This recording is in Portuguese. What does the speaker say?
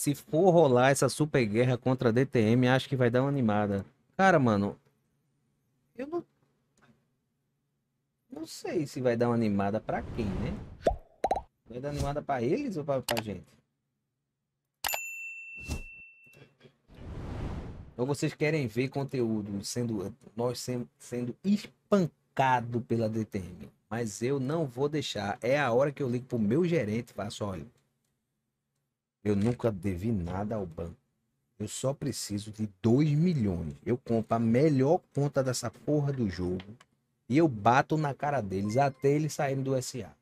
se for rolar essa super guerra contra a DTM, acho que vai dar uma animada. Cara, mano, eu não. Não sei se vai dar uma animada pra quem, né? Vai dar animada pra eles ou pra, pra gente? Ou vocês querem ver conteúdo sendo nós sendo, sendo espancado pela DTM? Mas eu não vou deixar. É a hora que eu ligo pro meu gerente e faço, olha, eu nunca devi nada ao banco. Eu só preciso de 2 milhões. Eu compro a melhor conta dessa porra do jogo e eu bato na cara deles até eles saírem do SA.